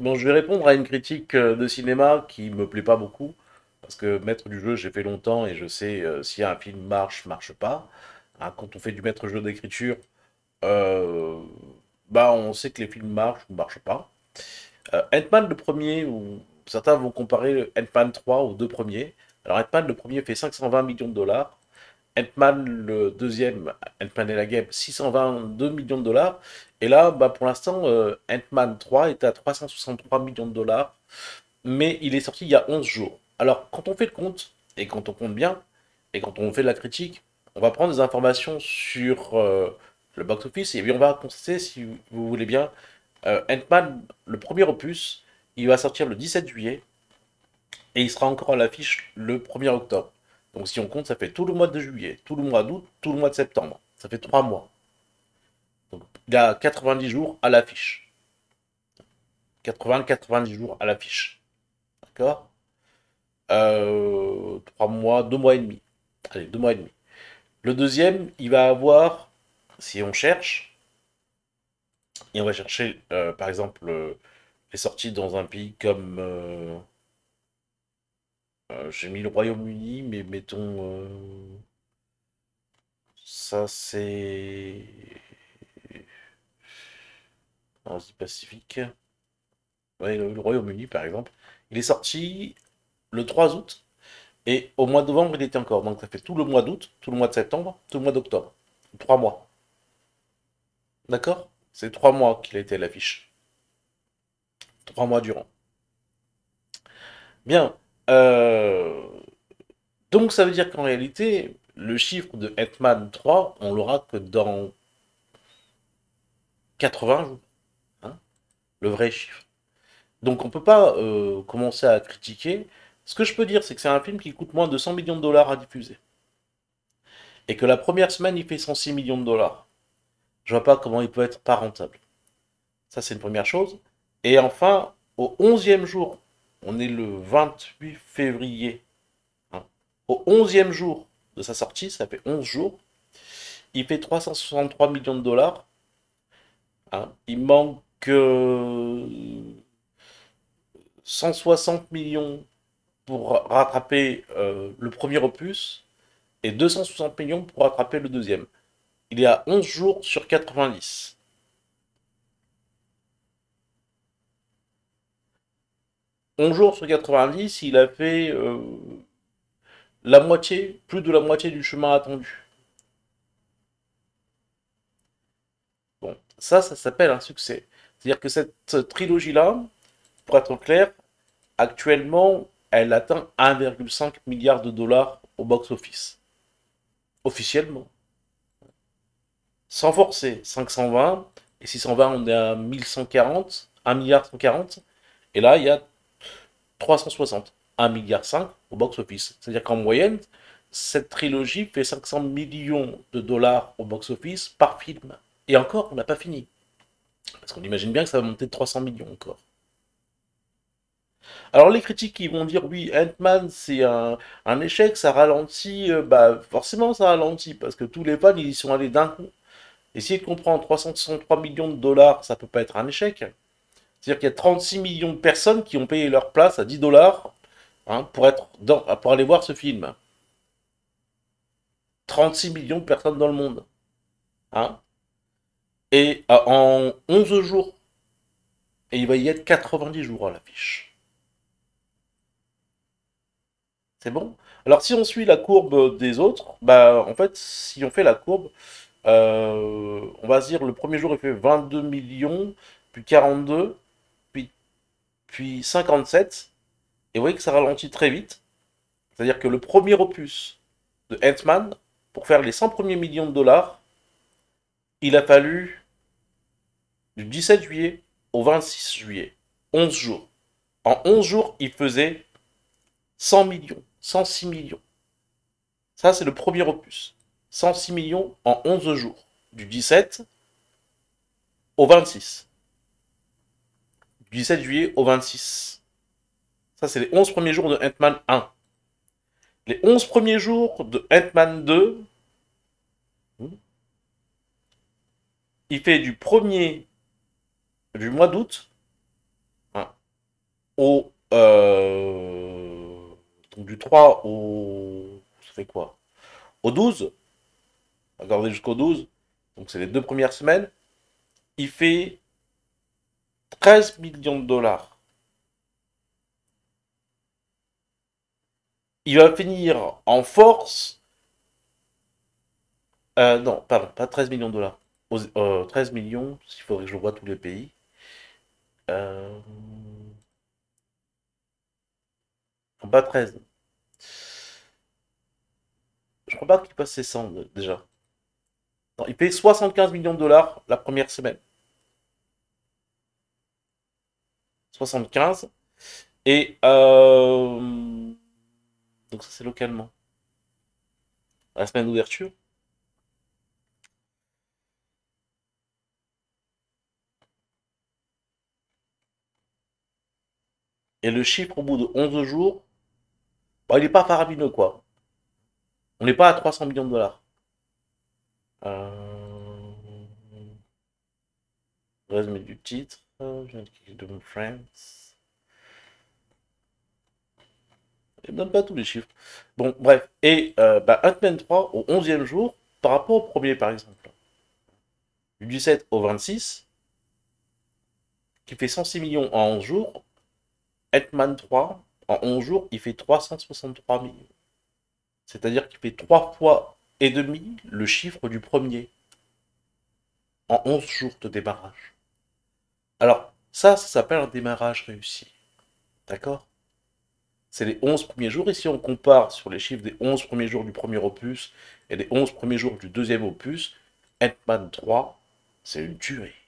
Bon, je vais répondre à une critique euh, de cinéma qui me plaît pas beaucoup, parce que maître du jeu, j'ai fait longtemps et je sais euh, si un film marche, marche pas. Hein, quand on fait du maître jeu d'écriture, euh, bah on sait que les films marchent ou marchent pas. man le premier, ou certains vont comparer Ant-Man 3 aux deux premiers. Alors Ant-Man le premier fait 520 millions de dollars, Ant-Man, le deuxième, Ant-Man et la guêpe, 622 millions de dollars. Et là, bah, pour l'instant, euh, Ant-Man 3 est à 363 millions de dollars, mais il est sorti il y a 11 jours. Alors, quand on fait le compte, et quand on compte bien, et quand on fait de la critique, on va prendre des informations sur euh, le box-office, et puis on va constater, si vous voulez bien, euh, Ant-Man, le premier opus, il va sortir le 17 juillet, et il sera encore à l'affiche le 1er octobre. Donc si on compte, ça fait tout le mois de juillet, tout le mois d'août, tout le mois de septembre. Ça fait trois mois. Donc il y a 90 jours à l'affiche. 80-90 jours à l'affiche. D'accord euh, Trois mois, deux mois et demi. Allez, deux mois et demi. Le deuxième, il va avoir, si on cherche, et on va chercher euh, par exemple euh, les sorties dans un pays comme j'ai mis le Royaume-Uni, mais mettons. Euh, ça, c'est. On Pacifique. le, Royaume-Uni, par exemple. Il est sorti le 3 août. Et au mois de novembre, il était encore. Donc ça fait tout le mois d'août, tout le mois de septembre, tout le mois d'octobre. Trois mois. D'accord C'est trois mois qu'il a été à l'affiche. Trois mois durant. Bien. Euh, donc ça veut dire qu'en réalité, le chiffre de Hetman 3, on l'aura que dans 80 jours. Hein, le vrai chiffre. Donc on ne peut pas euh, commencer à critiquer. Ce que je peux dire, c'est que c'est un film qui coûte moins de 100 millions de dollars à diffuser. Et que la première semaine, il fait 106 millions de dollars. Je vois pas comment il peut être pas rentable. Ça, c'est une première chose. Et enfin, au 11e jour on est le 28 février. Hein. Au 11e jour de sa sortie, ça fait 11 jours, il fait 363 millions de dollars. Hein. Il manque 160 euh, millions pour rattraper euh, le premier opus et 260 millions pour rattraper le deuxième. Il est à 11 jours sur 90. 11 jours sur 90, il a fait euh, la moitié, plus de la moitié du chemin attendu. Bon, ça, ça s'appelle un succès. C'est-à-dire que cette trilogie-là, pour être clair, actuellement, elle atteint 1,5 milliard de dollars au box-office. Officiellement. Sans forcer, 520, et 620, on est à 1140, 1 milliard 140, et là, il y a 360, 1,5 milliard au box-office. C'est-à-dire qu'en moyenne, cette trilogie fait 500 millions de dollars au box-office par film. Et encore, on n'a pas fini. Parce qu'on imagine bien que ça va monter de 300 millions encore. Alors les critiques qui vont dire oui, Ant-Man c'est un, échec, ça ralentit, euh, bah forcément ça ralentit parce que tous les fans ils y sont allés d'un coup. Essayer de comprendre 363 millions de dollars, ça peut pas être un échec. C'est-à-dire qu'il y a 36 millions de personnes qui ont payé leur place à 10 dollars hein, pour, aller voir ce film. 36 millions de personnes dans le monde. Hein. Et en 11 jours. Et il va y être 90 jours à l'affiche. C'est bon Alors si on suit la courbe des autres, bah en fait, si on fait la courbe, euh, on va dire le premier jour il fait 22 millions, puis 42, puis 57, et vous voyez que ça ralentit très vite. C'est-à-dire que le premier opus de Ant-Man, pour faire les 100 premiers millions de dollars, il a fallu du 17 juillet au 26 juillet, 11 jours. En 11 jours, il faisait 100 millions, 106 millions. Ça, c'est le premier opus. 106 millions en 11 jours, du 17 au 26 du 17 juillet au 26. Ça, c'est les 11 premiers jours de ant 1. Les 11 premiers jours de ant 2, il fait du 1er du mois d'août hein, au. Euh, du 3 au. Ça fait quoi Au 12. Regardez jusqu'au 12. Donc c'est les deux premières semaines. Il fait 13 millions de dollars. Il va finir en force. Euh, non, pardon, pas 13 millions de dollars. 13 euh, millions, s'il faudrait que je vois tous les pays. Euh... Pas 13. Je crois pas qu'il passe ses 100 déjà. il paye 75 millions de dollars la première semaine. 75. Et euh, donc ça c'est localement. la semaine d'ouverture. Et le chiffre au bout de 11 jours, bah, il n'est pas farabineux quoi. On n'est pas à 300 millions de dollars. Euh... Résumé du titre. Il me donne pas tous les chiffres. Bon, bref. Et euh, 3 bah, au 11e jour par rapport au premier, par exemple. Du 17 au 26, qui fait 106 millions en 11 jours. ant 3, en 11 jours, il fait 363 millions. C'est-à-dire qu'il fait 3 fois et demi le chiffre du premier. En 11 jours de démarrage. Alors, ça, ça s'appelle un démarrage réussi. D'accord C'est les 11 premiers jours. Et si on compare sur les chiffres des 11 premiers jours du premier opus et des 11 premiers jours du deuxième opus, Ant-Man 3, c'est une tuerie.